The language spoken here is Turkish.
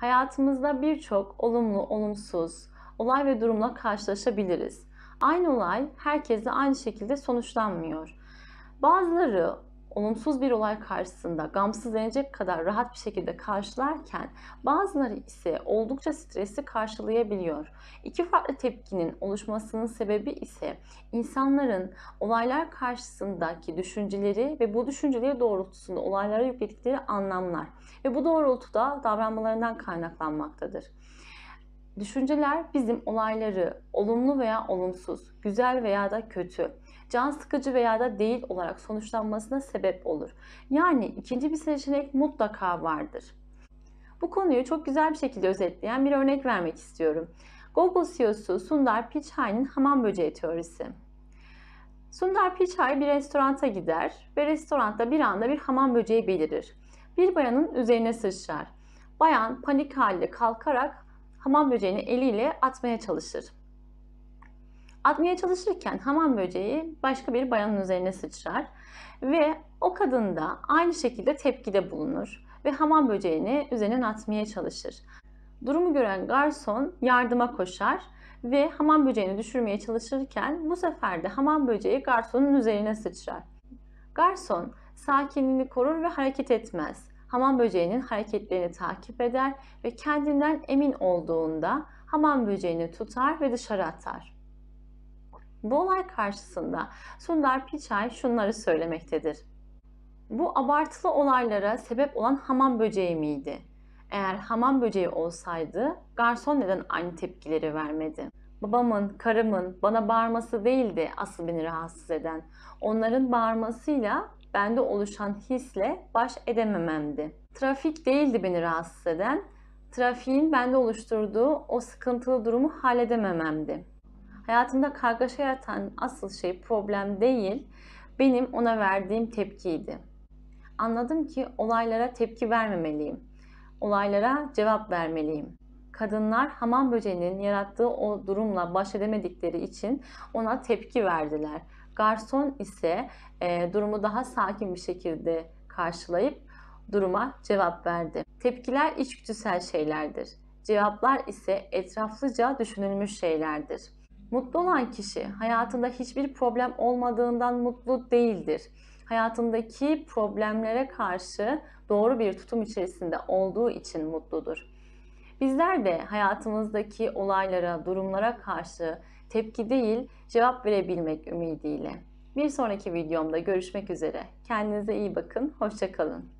Hayatımızda birçok olumlu, olumsuz olay ve durumla karşılaşabiliriz. Aynı olay herkese aynı şekilde sonuçlanmıyor. Bazıları olumsuz bir olay karşısında gamsızlenecek kadar rahat bir şekilde karşılarken bazıları ise oldukça stresi karşılayabiliyor. İki farklı tepkinin oluşmasının sebebi ise insanların olaylar karşısındaki düşünceleri ve bu düşünceleri doğrultusunda olaylara yükledikleri anlamlar ve bu doğrultuda davranmalarından kaynaklanmaktadır. Düşünceler bizim olayları olumlu veya olumsuz, güzel veya da kötü can sıkıcı veya da değil olarak sonuçlanmasına sebep olur. Yani ikinci bir seçenek mutlaka vardır. Bu konuyu çok güzel bir şekilde özetleyen bir örnek vermek istiyorum. Google CEO'su Sundar Pichai'nin hamam böceği teorisi. Sundar Pichai bir restoranta gider ve restoranda bir anda bir hamam böceği belirir. Bir bayanın üzerine sıçrar. Bayan panik halde kalkarak hamam böceğini eliyle atmaya çalışır. Atmaya çalışırken hamam böceği başka bir bayanın üzerine sıçrar ve o kadın da aynı şekilde tepkide bulunur ve hamam böceğini üzerinden atmaya çalışır. Durumu gören garson yardıma koşar ve hamam böceğini düşürmeye çalışırken bu sefer de hamam böceği garsonun üzerine sıçrar. Garson sakinliğini korur ve hareket etmez. Hamam böceğinin hareketlerini takip eder ve kendinden emin olduğunda hamam böceğini tutar ve dışarı atar. Bu olay karşısında Sundar Pichai şunları söylemektedir. Bu abartılı olaylara sebep olan hamam böceği miydi? Eğer hamam böceği olsaydı garson neden aynı tepkileri vermedi? Babamın, karımın bana bağırması değildi asıl beni rahatsız eden. Onların bağırmasıyla bende oluşan hisle baş edemememdi. Trafik değildi beni rahatsız eden. Trafiğin bende oluşturduğu o sıkıntılı durumu halledemememdi hayatımda kargaşa yaratan asıl şey problem değil, benim ona verdiğim tepkiydi. Anladım ki olaylara tepki vermemeliyim. Olaylara cevap vermeliyim. Kadınlar hamam böceğinin yarattığı o durumla baş edemedikleri için ona tepki verdiler. Garson ise e, durumu daha sakin bir şekilde karşılayıp duruma cevap verdi. Tepkiler içgüdüsel şeylerdir. Cevaplar ise etraflıca düşünülmüş şeylerdir. Mutlu olan kişi hayatında hiçbir problem olmadığından mutlu değildir. Hayatındaki problemlere karşı doğru bir tutum içerisinde olduğu için mutludur. Bizler de hayatımızdaki olaylara, durumlara karşı tepki değil, cevap verebilmek ümidiyle. Bir sonraki videomda görüşmek üzere. Kendinize iyi bakın, hoşçakalın.